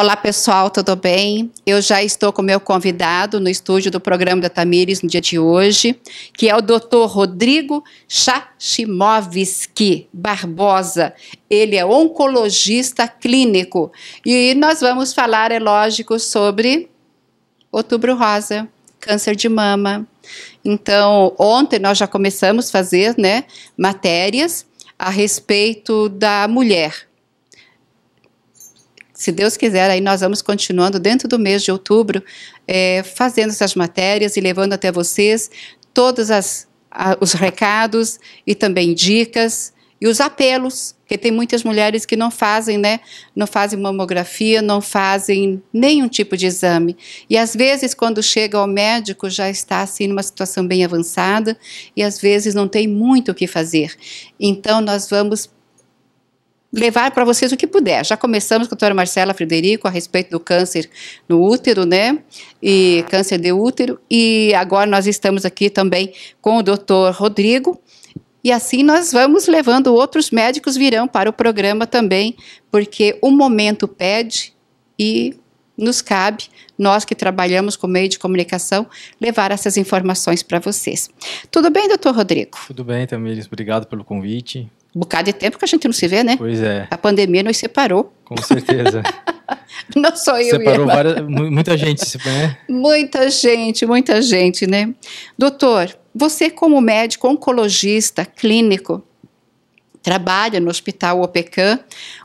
Olá pessoal, tudo bem? Eu já estou com meu convidado no estúdio do programa da Tamires no dia de hoje, que é o Dr. Rodrigo Chachimovski Barbosa. Ele é oncologista clínico e nós vamos falar, é lógico, sobre Outubro Rosa, câncer de mama. Então, ontem nós já começamos a fazer, né, matérias a respeito da mulher se Deus quiser, aí nós vamos continuando dentro do mês de outubro, é, fazendo essas matérias e levando até vocês todos as, a, os recados e também dicas e os apelos, porque tem muitas mulheres que não fazem, né? Não fazem mamografia, não fazem nenhum tipo de exame. E às vezes, quando chega ao médico, já está assim numa situação bem avançada e às vezes não tem muito o que fazer. Então, nós vamos levar para vocês o que puder. Já começamos com a doutora Marcela Frederico a respeito do câncer no útero, né? E câncer de útero. E agora nós estamos aqui também com o doutor Rodrigo. E assim nós vamos levando, outros médicos virão para o programa também, porque o momento pede e nos cabe, nós que trabalhamos com meio de comunicação, levar essas informações para vocês. Tudo bem, doutor Rodrigo? Tudo bem, Tamires. Obrigado pelo convite um bocado de tempo que a gente não se vê, né? Pois é. A pandemia nos separou. Com certeza. não só eu Separou e Várias, muita gente, né? muita gente, muita gente, né? Doutor, você como médico oncologista clínico, trabalha no Hospital OPECAM,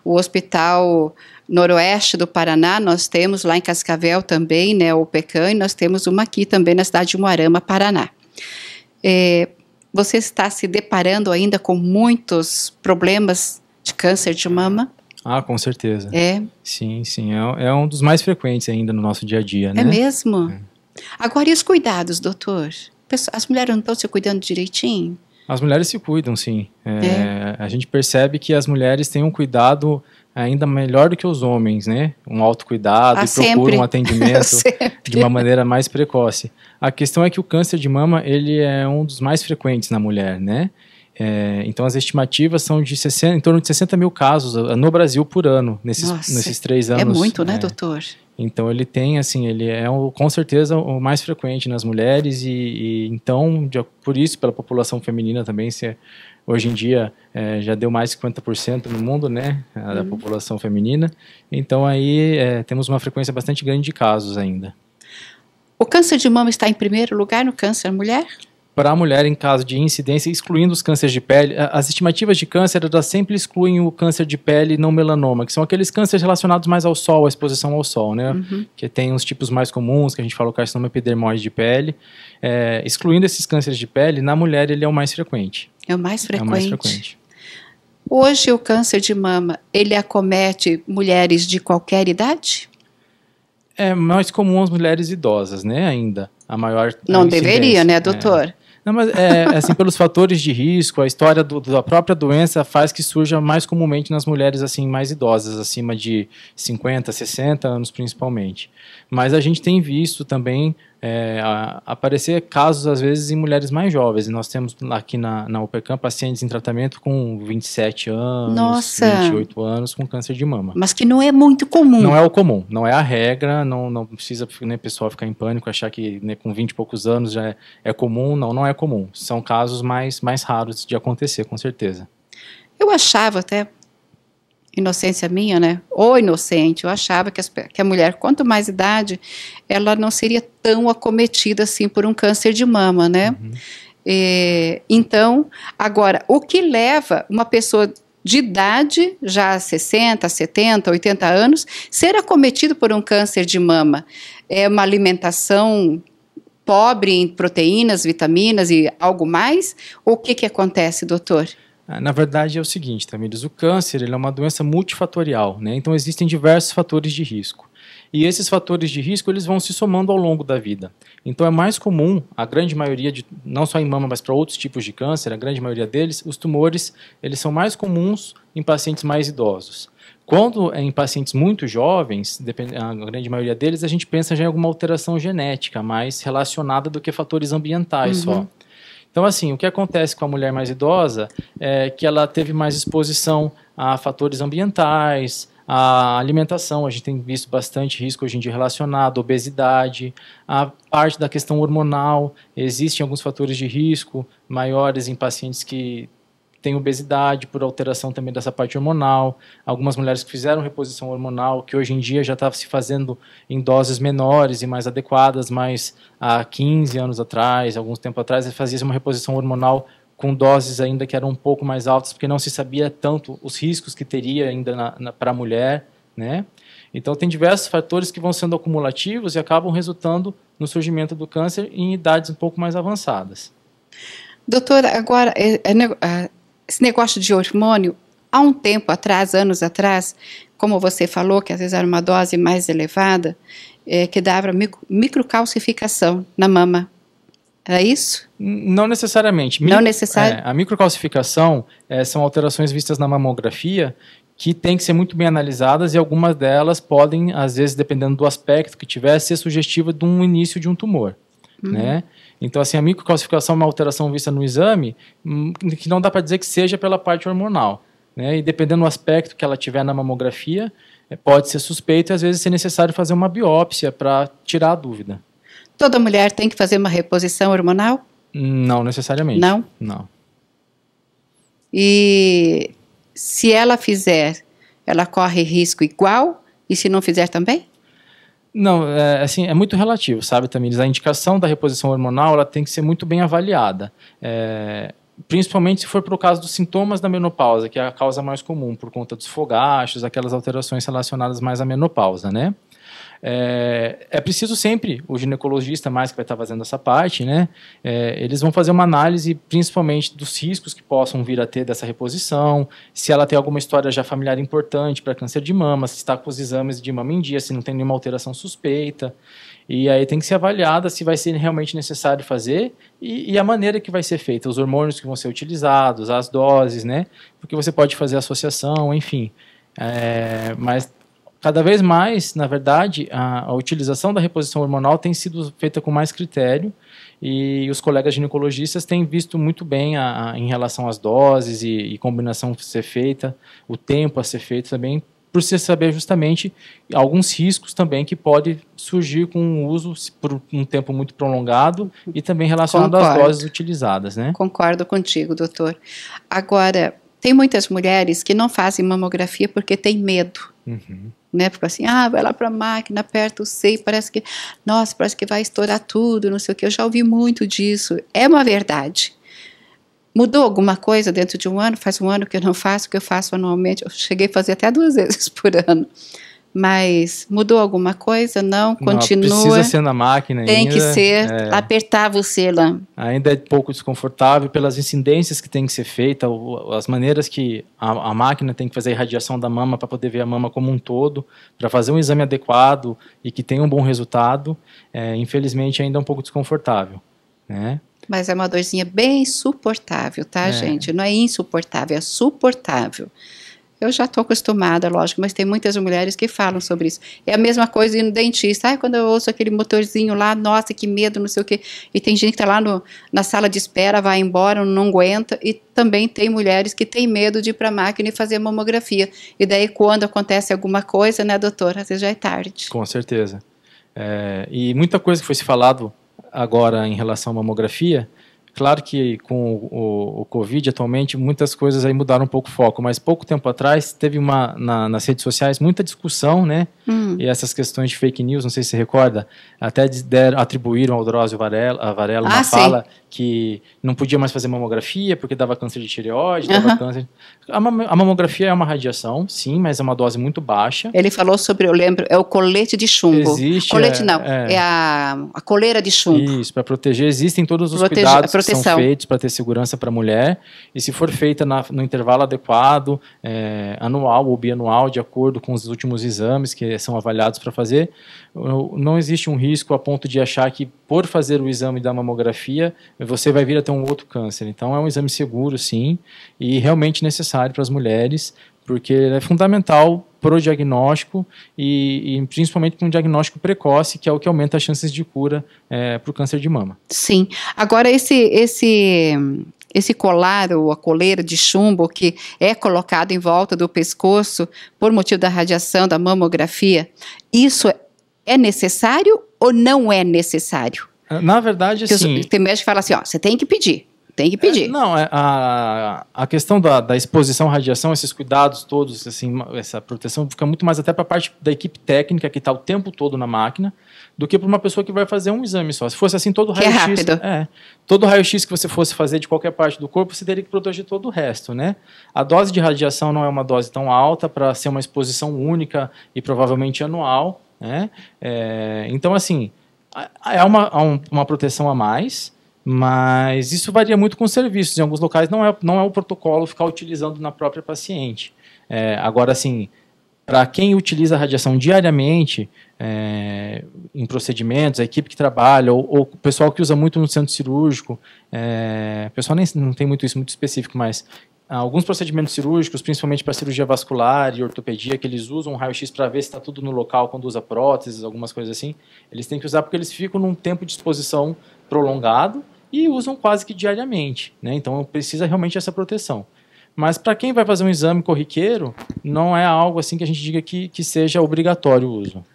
o Hospital Noroeste do Paraná, nós temos lá em Cascavel também, né, o OPECAM, e nós temos uma aqui também na cidade de Moarama, Paraná. É, você está se deparando ainda com muitos problemas de câncer de mama? Ah, com certeza. É? Sim, sim. É, é um dos mais frequentes ainda no nosso dia a dia, né? É mesmo? É. Agora, e os cuidados, doutor? As mulheres não estão se cuidando direitinho? As mulheres se cuidam, sim. É, é, a gente percebe que as mulheres têm um cuidado ainda melhor do que os homens, né? Um autocuidado ah, e procuram sempre. um atendimento de uma maneira mais precoce. A questão é que o câncer de mama, ele é um dos mais frequentes na mulher, né? É, então as estimativas são de 60, em torno de 60 mil casos ah, no Brasil por ano, nesses, Nossa, nesses três é anos. É muito, né, é. doutor? Então ele tem, assim, ele é o, com certeza o mais frequente nas mulheres e, e então, de, por isso, pela população feminina também, se, é, hoje em dia é, já deu mais de 50% no mundo, né, da hum. população feminina. Então aí é, temos uma frequência bastante grande de casos ainda. O câncer de mama está em primeiro lugar no câncer mulher? para a mulher em caso de incidência, excluindo os cânceres de pele. As estimativas de câncer elas sempre excluem o câncer de pele não melanoma, que são aqueles cânceres relacionados mais ao sol, à exposição ao sol, né? Uhum. Que tem uns tipos mais comuns, que a gente fala o carcinoma epidermoide de pele. É, excluindo esses cânceres de pele, na mulher ele é o mais frequente. É o mais frequente. É o mais frequente. Hoje o câncer de mama, ele acomete mulheres de qualquer idade? É mais comum as mulheres idosas, né, ainda. A maior Não a deveria, né, doutor? É. Não, mas é, é, assim, pelos fatores de risco, a história do, da própria doença faz que surja mais comumente nas mulheres assim mais idosas, acima de 50, 60 anos principalmente. Mas a gente tem visto também é, a, aparecer casos, às vezes, em mulheres mais jovens. E nós temos aqui na, na Upercam pacientes em tratamento com 27 anos, Nossa. 28 anos, com câncer de mama. Mas que não é muito comum. Não é o comum, não é a regra, não, não precisa né, pessoal ficar em pânico, achar que né, com 20 e poucos anos já é, é comum. Não, não é comum. São casos mais, mais raros de acontecer, com certeza. Eu achava até inocência minha, né? Ou inocente, eu achava que, as, que, a mulher, quanto mais idade, ela não seria tão acometida assim por um câncer de mama, né? Uhum. E, é, então, agora, o que leva uma pessoa de idade, já 60, 70, 80 anos, ser acometida por um câncer de mama? É uma alimentação pobre em proteínas, vitaminas e algo mais? O que, que acontece, doutor? Ah, na verdade é o seguinte, Tamires, o câncer ele é uma doença multifatorial, né? então existem diversos fatores de risco. E esses fatores de risco eles vão se somando ao longo da vida. Então é mais comum, a grande maioria, de, não só em mama, mas para outros tipos de câncer, a grande maioria deles, os tumores eles são mais comuns em pacientes mais idosos. Quando é em pacientes muito jovens, a grande maioria deles, a gente pensa já em alguma alteração genética mais relacionada do que fatores ambientais uhum. só. Então, assim, o que acontece com a mulher mais idosa é que ela teve mais exposição a fatores ambientais, a alimentação, a gente tem visto bastante risco hoje em dia relacionado à obesidade, a parte da questão hormonal, existem alguns fatores de risco maiores em pacientes que tem obesidade por alteração também dessa parte hormonal, algumas mulheres que fizeram reposição hormonal, que hoje em dia já estava tá se fazendo em doses menores e mais adequadas, mas há 15 anos atrás, alguns tempo atrás, fazia-se uma reposição hormonal com doses ainda que eram um pouco mais altas, porque não se sabia tanto os riscos que teria ainda para a mulher, né? Então tem diversos fatores que vão sendo acumulativos e acabam resultando no surgimento do câncer em idades um pouco mais avançadas. Doutora, agora, é, é, é esse negócio de hormônio, há um tempo atrás, anos atrás, como você falou, que às vezes era uma dose mais elevada, é, que dava microcalcificação na mama. Era é isso? Não necessariamente. Micro, Não necessariamente. É, a microcalcificação é, são alterações vistas na mamografia que têm que ser muito bem analisadas e algumas delas podem, às vezes, dependendo do aspecto que tiver, ser sugestiva de um início de um tumor. Uhum. Né? Então, assim, a microcalcificação é uma alteração vista no exame hum, que não dá para dizer que seja pela parte hormonal. Né? E dependendo do aspecto que ela tiver na mamografia, é, pode ser suspeito e às vezes ser necessário fazer uma biópsia para tirar a dúvida. Toda mulher tem que fazer uma reposição hormonal? Não necessariamente. Não? Não. E se ela fizer, ela corre risco igual? E se não fizer também? Não, é, assim, é muito relativo, sabe, Tamires? A indicação da reposição hormonal, ela tem que ser muito bem avaliada. É, principalmente se for para o caso dos sintomas da menopausa, que é a causa mais comum, por conta dos fogachos, aquelas alterações relacionadas mais à menopausa, né? É, é preciso sempre, o ginecologista mais que vai estar fazendo essa parte, né? É, eles vão fazer uma análise principalmente dos riscos que possam vir a ter dessa reposição, se ela tem alguma história já familiar importante para câncer de mama, se está com os exames de mama em dia, se não tem nenhuma alteração suspeita. E aí tem que ser avaliada se vai ser realmente necessário fazer e, e, a maneira que vai ser feita, os hormônios que vão ser utilizados, as doses, né? Porque você pode fazer associação, enfim. É, mas Cada vez mais, na verdade, a, a, utilização da reposição hormonal tem sido feita com mais critério e os colegas ginecologistas têm visto muito bem a, a, em relação às doses e, e combinação a ser feita, o tempo a ser feito também, por se saber justamente alguns riscos também que pode surgir com o uso por um tempo muito prolongado e também relacionado Concordo. às doses utilizadas, né? Concordo contigo, doutor. Agora, tem muitas mulheres que não fazem mamografia porque têm medo. Uhum né? Ficou assim, ah, vai lá para a máquina, aperta o sei, parece que, nossa, parece que vai estourar tudo, não sei o que. Eu já ouvi muito disso. É uma verdade. Mudou alguma coisa dentro de um ano? Faz um ano que eu não faço, que eu faço anualmente. Eu cheguei a fazer até duas vezes por ano. Mas mudou alguma coisa? Não, continua. Não, precisa ser na máquina Tem ainda, que ser, é, apertava o selo. Ainda é pouco desconfortável pelas incidências que tem que ser feita, as maneiras que a, a máquina tem que fazer a irradiação da mama para poder ver a mama como um todo, para fazer um exame adequado e que tenha um bom resultado, é, infelizmente ainda é um pouco desconfortável, né? Mas é uma dorzinha bem suportável, tá, é. gente? Não é insuportável, é suportável. Eu já estou acostumada, lógico, mas tem muitas mulheres que falam sobre isso. É a mesma coisa ir no dentista. Ai, quando eu ouço aquele motorzinho lá, nossa, que medo, não sei o quê. E tem gente que está lá no, na sala de espera, vai embora, não aguenta. E também tem mulheres que têm medo de ir para a máquina e fazer mamografia. E daí, quando acontece alguma coisa, né, doutora, às vezes já é tarde. Com certeza. É, e muita coisa que foi se falado agora em relação à mamografia Claro que com o, o, Covid atualmente muitas coisas aí mudaram um pouco o foco, mas pouco tempo atrás teve uma na, nas redes sociais muita discussão, né? Hum. E essas questões de fake news, não sei se você recorda, até der, atribuíram ao Drosio Varela, a Varela ah, uma sim. fala que não podia mais fazer mamografia porque dava câncer de tireoide, dava câncer. A, a, mamografia é uma radiação, sim, mas é uma dose muito baixa. Ele falou sobre, eu lembro, é o colete de chumbo. Existe. Colete é, não, é, é a, a, coleira de chumbo. Isso, para proteger, existem todos os Protege, cuidados é proteção. são feitos para ter segurança para a mulher e se for feita na, no intervalo adequado, é, anual ou bianual, de acordo com os últimos exames que são avaliados para fazer, não existe um risco a ponto de achar que por fazer o exame da mamografia você vai vir até um outro câncer. Então é um exame seguro, sim, e realmente necessário para as mulheres, porque é fundamental para o diagnóstico e, e, principalmente para um diagnóstico precoce, que é o que aumenta as chances de cura é, para o câncer de mama. Sim. Agora, esse, esse, esse colar ou a coleira de chumbo que é colocado em volta do pescoço por motivo da radiação, da mamografia, isso é necessário ou não é necessário? Na verdade, sim. Tem médico que fala assim, ó, você tem que pedir. Tem que pedir. É, não, é, a, a questão da, da exposição à radiação, esses cuidados todos, assim, essa proteção fica muito mais até para a parte da equipe técnica que está o tempo todo na máquina, do que para uma pessoa que vai fazer um exame só. Se fosse assim, todo é raio-x. É, é, todo raio-x que você fosse fazer de qualquer parte do corpo, você teria que proteger todo o resto, né? A dose de radiação não é uma dose tão alta para ser uma exposição única e provavelmente anual, né? É, então, assim, é uma, uma proteção a mais mas isso varia muito com serviços. Em alguns locais não é, não é o protocolo ficar utilizando na própria paciente. É, agora, assim, para quem utiliza a radiação diariamente é, em procedimentos, a equipe que trabalha, ou, ou, o pessoal que usa muito no centro cirúrgico, é, o pessoal nem, não tem muito isso muito específico, mas alguns procedimentos cirúrgicos, principalmente para cirurgia vascular e ortopedia, que eles usam um raio-x para ver se está tudo no local quando usa próteses, algumas coisas assim, eles têm que usar porque eles ficam num tempo de exposição prolongado e usam quase que diariamente, né? Então precisa realmente essa proteção. Mas para quem vai fazer um exame corriqueiro, não é algo assim que a gente diga que, que seja obrigatório o uso.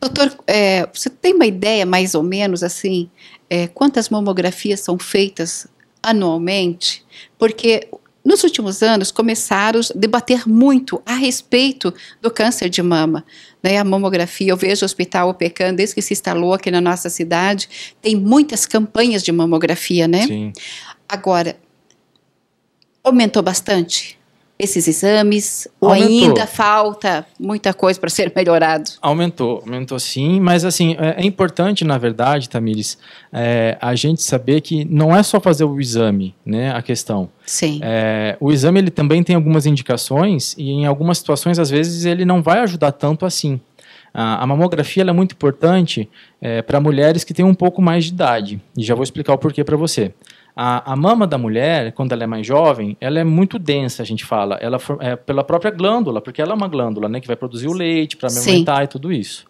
Doutor, é, você tem uma ideia mais ou menos assim, é, quantas mamografias são feitas anualmente? Porque nos últimos anos, começaram a debater muito a respeito do câncer de mama. Né, a mamografia, eu vejo o Hospital OPECAN, desde que se instalou aqui na nossa cidade, tem muitas campanhas de mamografia, né? Sim. Agora, aumentou bastante esses exames? Ou ainda falta muita coisa para ser melhorado? Aumentou, aumentou sim, mas assim, é, é importante, na verdade, Tamires, é, a gente saber que não é só fazer o exame, né, a questão. Sim. É, o exame, ele também tem algumas indicações e em algumas situações, às vezes, ele não vai ajudar tanto assim. A, mamografia é muito importante é, para mulheres que têm um pouco mais de idade. E já vou explicar o porquê para você. A, a, mama da mulher, quando ela é mais jovem, ela é muito densa, a gente fala. Ela é pela própria glândula, porque ela é uma glândula, né? Que vai produzir o leite para amamentar Sim. e tudo isso.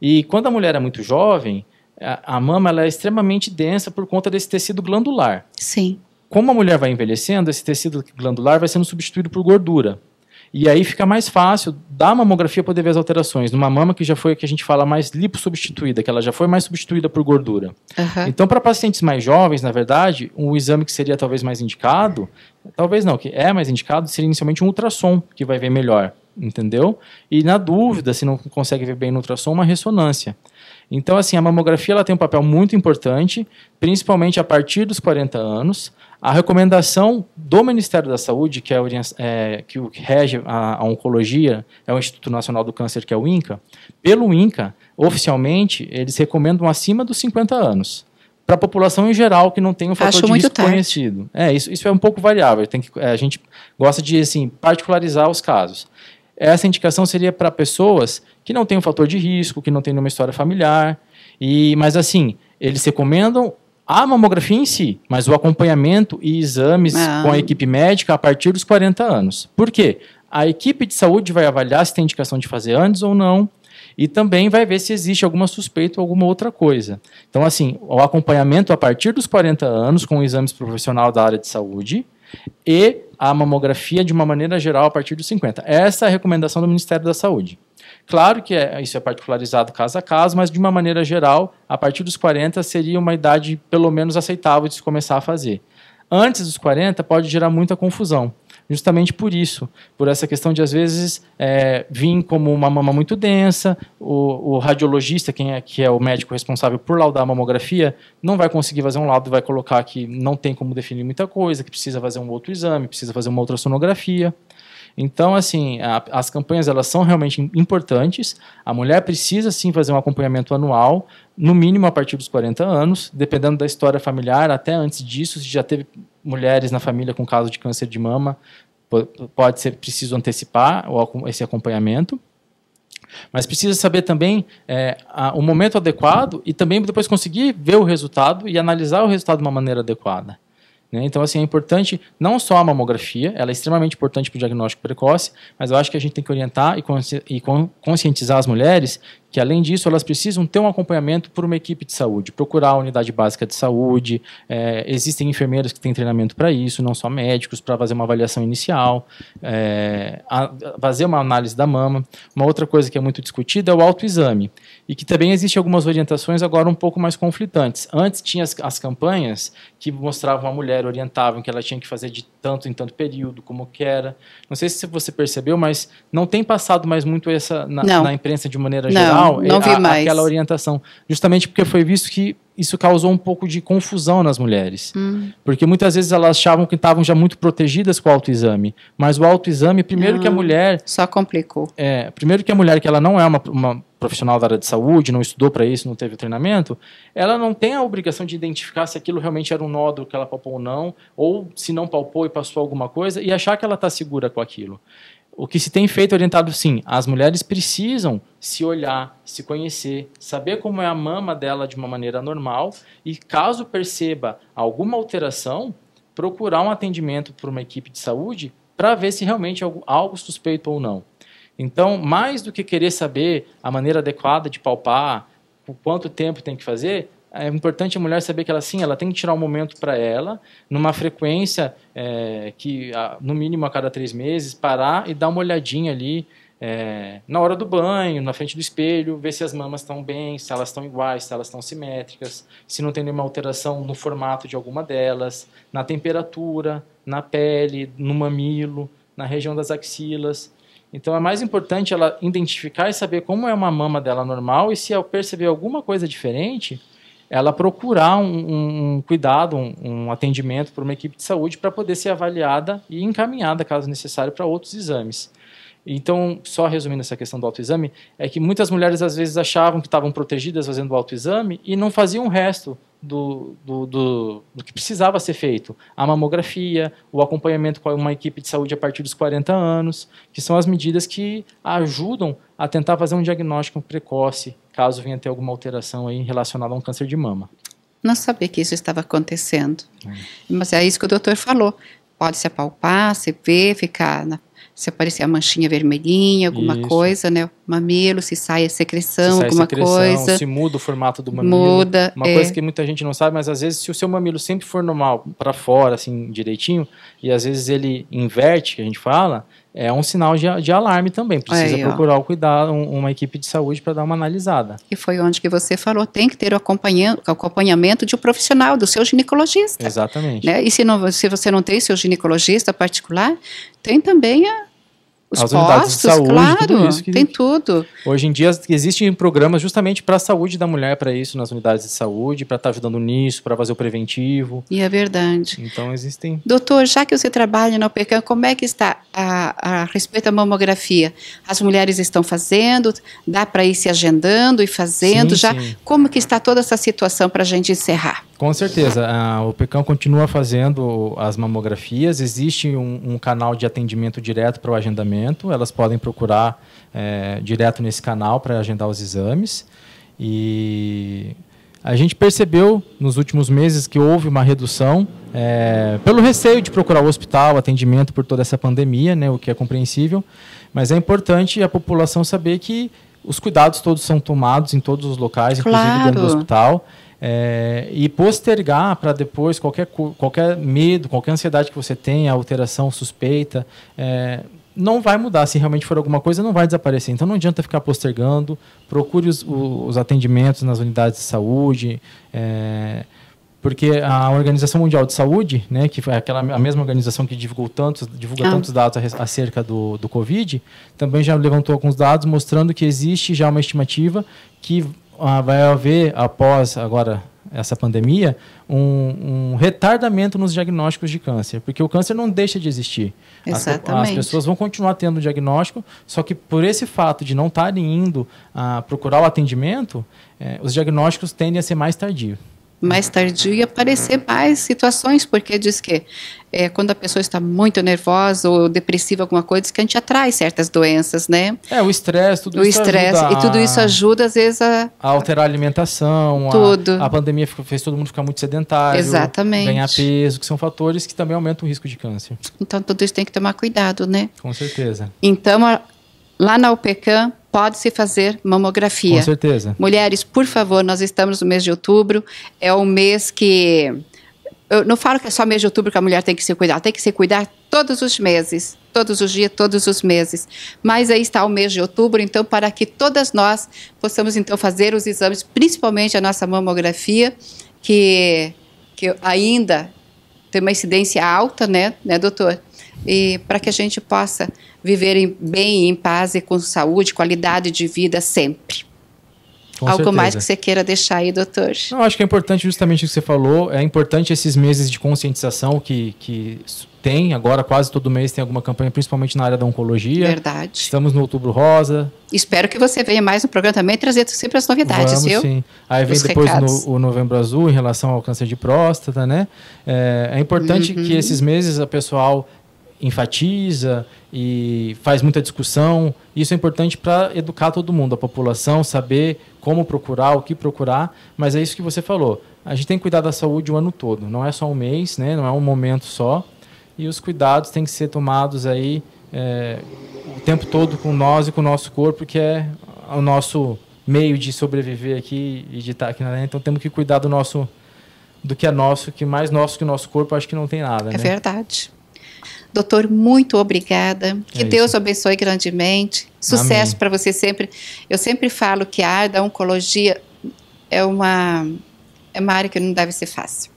E quando a mulher é muito jovem, a, a mama ela é extremamente densa por conta desse tecido glandular. Sim. Como a mulher vai envelhecendo, esse tecido glandular vai sendo substituído por gordura. E aí fica mais fácil da mamografia poder ver as alterações numa mama que já foi o que a gente fala mais lipossubstituída, que ela já foi mais substituída por gordura. Uhum. Então, para pacientes mais jovens, na verdade, um exame que seria talvez mais indicado, talvez não, que é mais indicado, seria inicialmente um ultrassom, que vai ver melhor entendeu? E na dúvida, se não consegue ver bem no ultrassom, uma ressonância. Então, assim, a mamografia ela tem um papel muito importante, principalmente a partir dos 40 anos. A recomendação do Ministério da Saúde, que é, é que, o, que rege a, a, oncologia, é o Instituto Nacional do Câncer, que é o INCA. Pelo INCA, oficialmente, eles recomendam acima dos 50 anos. Para a população em geral que não tem um fator Acho de risco conhecido. É, isso, isso é um pouco variável. Tem que, é, a gente gosta de assim, particularizar os casos. Essa indicação seria para pessoas que não tem um fator de risco, que não tem nenhuma história familiar. E, mas assim, eles recomendam a mamografia em si, mas o acompanhamento e exames ah. com a equipe médica a partir dos 40 anos. Por quê? A equipe de saúde vai avaliar se tem indicação de fazer antes ou não, e também vai ver se existe alguma suspeita ou alguma outra coisa. Então, assim, o acompanhamento a partir dos 40 anos, com exames profissional da área de saúde, e a mamografia de uma maneira geral a partir dos 50. Essa é a recomendação do Ministério da Saúde. Claro que é, isso é particularizado caso a caso, mas de uma maneira geral, a partir dos 40 seria uma idade pelo menos aceitável de se começar a fazer. Antes dos 40 pode gerar muita confusão, justamente por isso, por essa questão de às vezes é, vir como uma mama muito densa, o, o, radiologista, quem é, que é o médico responsável por laudar a mamografia, não vai conseguir fazer um laudo, vai colocar que não tem como definir muita coisa, que precisa fazer um outro exame, precisa fazer uma ultrassonografia. Então, assim, a, as campanhas elas são realmente importantes. A mulher precisa sim fazer um acompanhamento anual, no mínimo a partir dos 40 anos, dependendo da história familiar, até antes disso, se já teve mulheres na família com caso de câncer de mama, pode ser preciso antecipar esse acompanhamento. Mas precisa saber também é, a, o momento adequado e também depois conseguir ver o resultado e analisar o resultado de uma maneira adequada. Né? Então, assim, é importante não só a mamografia, ela é extremamente importante para o diagnóstico precoce, mas eu acho que a gente tem que orientar e, consci e conscientizar as mulheres que, além disso, elas precisam ter um acompanhamento por uma equipe de saúde, procurar a unidade básica de saúde. É, existem enfermeiros que têm treinamento para isso, não só médicos, para fazer uma avaliação inicial, é, a, fazer uma análise da mama. Uma outra coisa que é muito discutida é o autoexame e que também existe algumas orientações agora um pouco mais conflitantes. Antes tinha as, as campanhas que mostravam a mulher, orientavam que ela tinha que fazer de tanto em tanto período, como que era. Não sei se você percebeu, mas não tem passado mais muito essa na, na imprensa de maneira não, geral, não é, vi a, mais. aquela orientação, justamente porque foi visto que isso causou um pouco de confusão nas mulheres. Hum. Porque muitas vezes elas achavam que estavam já muito protegidas com o autoexame. Mas o autoexame, primeiro que a mulher. Só complicou. É, primeiro que a mulher, que ela não é uma, uma profissional da área de saúde, não estudou para isso, não teve treinamento, ela não tem a obrigação de identificar se aquilo realmente era um nódulo que ela palpou ou não, ou se não palpou e passou alguma coisa, e achar que ela está segura com aquilo. O que se tem feito é orientado sim, as mulheres precisam se olhar, se conhecer, saber como é a mama dela de uma maneira normal e caso perceba alguma alteração, procurar um atendimento por uma equipe de saúde para ver se realmente é algo, algo suspeito ou não. Então, mais do que querer saber a maneira adequada de palpar, o quanto tempo tem que fazer, é importante a mulher saber que ela sim, ela tem que tirar um momento para ela, numa frequência é, que no mínimo a cada três meses, parar e dar uma olhadinha ali é, na hora do banho, na frente do espelho, ver se as mamas estão bem, se elas estão iguais, se elas estão simétricas, se não tem nenhuma alteração no formato de alguma delas, na temperatura, na pele, no mamilo, na região das axilas. Então é mais importante ela identificar e saber como é uma mama dela normal e se ela perceber alguma coisa diferente, ela procurar um, um cuidado, um, um atendimento por uma equipe de saúde para poder ser avaliada e encaminhada, caso necessário, para outros exames. Então, só resumindo essa questão do autoexame, é que muitas mulheres às vezes achavam que estavam protegidas fazendo o autoexame e não faziam o resto do, do, do, do, que precisava ser feito. A mamografia, o acompanhamento com uma equipe de saúde a partir dos 40 anos, que são as medidas que ajudam a tentar fazer um diagnóstico precoce, caso venha ter alguma alteração aí relacionada a um câncer de mama. Não sabia que isso estava acontecendo. É. Mas é isso que o doutor falou. Pode se apalpar, se ver, ficar na se aparecer a manchinha vermelhinha, alguma Isso. coisa, né? Mamilo, se sai a secreção, se alguma secreção, coisa. Se muda o formato do mamilo. Muda. Uma é. coisa que muita gente não sabe, mas às vezes, se o seu mamilo sempre for normal, para fora, assim, direitinho, e às vezes ele inverte, que a gente fala, é um sinal de, de alarme também. Precisa Aí, procurar o cuidado, um, uma equipe de saúde para dar uma analisada. E foi onde que você falou, tem que ter o acompanhamento, acompanhamento de um profissional, do seu ginecologista. Exatamente. Né? E se, não, se você não tem seu ginecologista particular, tem também a os as postos, unidades de saúde, claro, tudo isso que, tem tudo. Hoje em dia existem programas justamente para a saúde da mulher, para isso, nas unidades de saúde, para estar tá ajudando nisso, para fazer o preventivo. E é verdade. Então existem. Doutor, já que você trabalha na OPECAM, como é que está a, a respeito da mamografia? As mulheres estão fazendo? Dá para ir se agendando e fazendo sim, já? Sim. Como que está toda essa situação para a gente encerrar? Com certeza. Ah, o PECAM continua fazendo as mamografias. Existe um, um canal de atendimento direto para o agendamento. Elas podem procurar é, direto nesse canal para agendar os exames. E a gente percebeu nos últimos meses que houve uma redução é, pelo receio de procurar o hospital, atendimento por toda essa pandemia, né, o que é compreensível. Mas é importante a população saber que os cuidados todos são tomados em todos os locais, claro. inclusive dentro do hospital. É, e postergar para depois qualquer, qualquer medo, qualquer ansiedade que você tenha, alteração suspeita, é, não vai mudar. Se realmente for alguma coisa, não vai desaparecer. Então não adianta ficar postergando. Procure os, os atendimentos nas unidades de saúde. É, porque a Organização Mundial de Saúde, né, que é aquela a mesma organização que divulgou tantos, divulga ah. tantos dados acerca do, do Covid, também já levantou alguns dados mostrando que existe já uma estimativa que ah, vai haver, após agora essa pandemia, um, um, retardamento nos diagnósticos de câncer, porque o câncer não deixa de existir. Exatamente. As, as pessoas vão continuar tendo o diagnóstico, só que por esse fato de não estarem indo a ah, procurar o atendimento, eh, os diagnósticos tendem a ser mais tardios mais e aparecer mais situações, porque diz que é, quando a pessoa está muito nervosa ou depressiva, alguma coisa, diz que a gente atrai certas doenças, né? É, o estresse, tudo o isso estresse, ajuda. E tudo isso ajuda, às vezes, a... a alterar a alimentação. Tudo. A, a pandemia fez todo mundo ficar muito sedentário. Exatamente. Ganhar peso, que são fatores que também aumentam o risco de câncer. Então, tudo isso tem que tomar cuidado, né? Com certeza. Então, lá na UPCAM, pode-se fazer mamografia. Com certeza. Mulheres, por favor, nós estamos no mês de outubro, é um mês que. Eu não falo que é só mês de outubro que a mulher tem que se cuidar, tem que se cuidar todos os meses, todos os dias, todos os meses. Mas aí está o mês de outubro, então, para que todas nós possamos, então, fazer os exames, principalmente a nossa mamografia, que, que ainda tem uma incidência alta, né, né doutor? e para que a gente possa viver em, bem, em paz e com saúde, qualidade de vida sempre. Com Algo certeza. mais que você queira deixar aí, doutor? Eu acho que é importante justamente o que você falou. É importante esses meses de conscientização que, que tem. Agora, quase todo mês tem alguma campanha, principalmente na área da oncologia. Verdade. Estamos no Outubro Rosa. Espero que você venha mais no programa também trazer sempre as novidades, Vamos, viu? sim. Aí vem Os depois no, o Novembro Azul em relação ao câncer de próstata, né? É, é importante uhum. que esses meses a pessoal enfatiza e faz muita discussão. Isso é importante para educar todo mundo, a população, saber como procurar, o que procurar. Mas é isso que você falou. A gente tem que cuidar da saúde o ano todo. Não é só um mês, né? Não é um momento só. E os cuidados têm que ser tomados aí é, o tempo todo com nós e com o nosso corpo, que é o nosso meio de sobreviver aqui e de estar tá aqui na né? Então temos que cuidar do nosso do que é nosso, que mais nosso que o nosso corpo, acho que não tem nada. É né? verdade. Doutor, muito obrigada. É que é Deus abençoe grandemente. Sucesso para você sempre. Eu sempre falo que a área da oncologia é uma, é uma área que não deve ser fácil.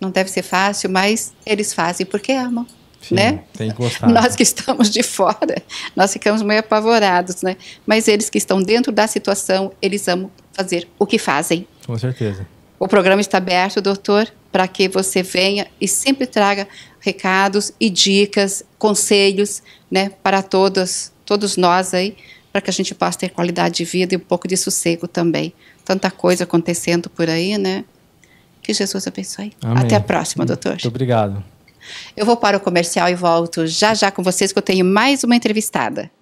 Não deve ser fácil, mas eles fazem porque amam. Sim, né? Tem que gostar. Nós que estamos de fora, nós ficamos meio apavorados, né? Mas eles que estão dentro da situação, eles amam fazer o que fazem. Com certeza. O programa está aberto, doutor para que você venha e sempre traga recados e dicas, conselhos, né, para todos todos nós aí, para que a gente possa ter qualidade de vida e um pouco de sossego também. Tanta coisa acontecendo por aí, né? Que Jesus abençoe. Amém. Até a próxima, doutor. Muito obrigado. Eu vou para o comercial e volto já já com vocês que eu tenho mais uma entrevistada.